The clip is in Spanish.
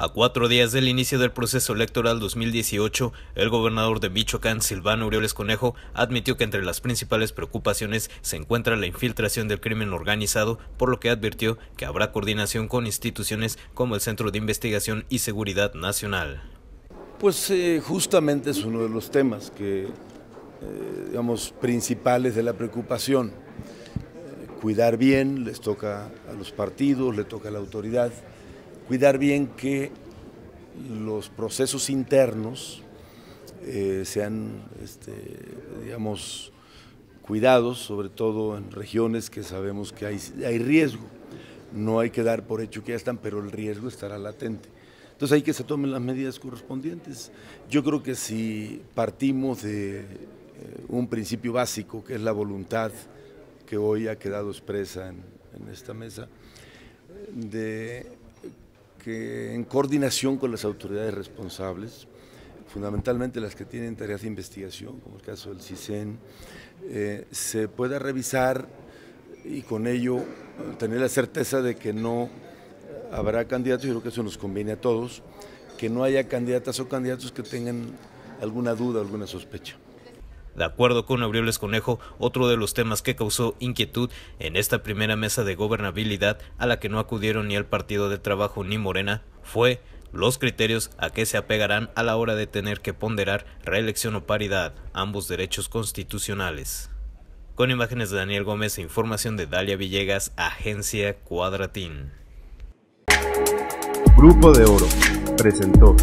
A cuatro días del inicio del proceso electoral 2018, el gobernador de Michoacán, Silvano Urioles Conejo, admitió que entre las principales preocupaciones se encuentra la infiltración del crimen organizado, por lo que advirtió que habrá coordinación con instituciones como el Centro de Investigación y Seguridad Nacional. Pues eh, justamente es uno de los temas que, eh, digamos, principales de la preocupación. Eh, cuidar bien, les toca a los partidos, le toca a la autoridad cuidar bien que los procesos internos eh, sean, este, digamos, cuidados, sobre todo en regiones que sabemos que hay, hay riesgo. No hay que dar por hecho que ya están, pero el riesgo estará latente. Entonces hay que se tomen las medidas correspondientes. Yo creo que si partimos de eh, un principio básico, que es la voluntad que hoy ha quedado expresa en, en esta mesa, de que en coordinación con las autoridades responsables, fundamentalmente las que tienen tareas de investigación, como el caso del CISEN, eh, se pueda revisar y con ello eh, tener la certeza de que no habrá candidatos, yo creo que eso nos conviene a todos, que no haya candidatas o candidatos que tengan alguna duda, alguna sospecha. De acuerdo con Aureoles Conejo, otro de los temas que causó inquietud en esta primera mesa de gobernabilidad a la que no acudieron ni el Partido de Trabajo ni Morena fue los criterios a que se apegarán a la hora de tener que ponderar reelección o paridad, ambos derechos constitucionales. Con imágenes de Daniel Gómez e información de Dalia Villegas, Agencia Cuadratín. Grupo de Oro presentó.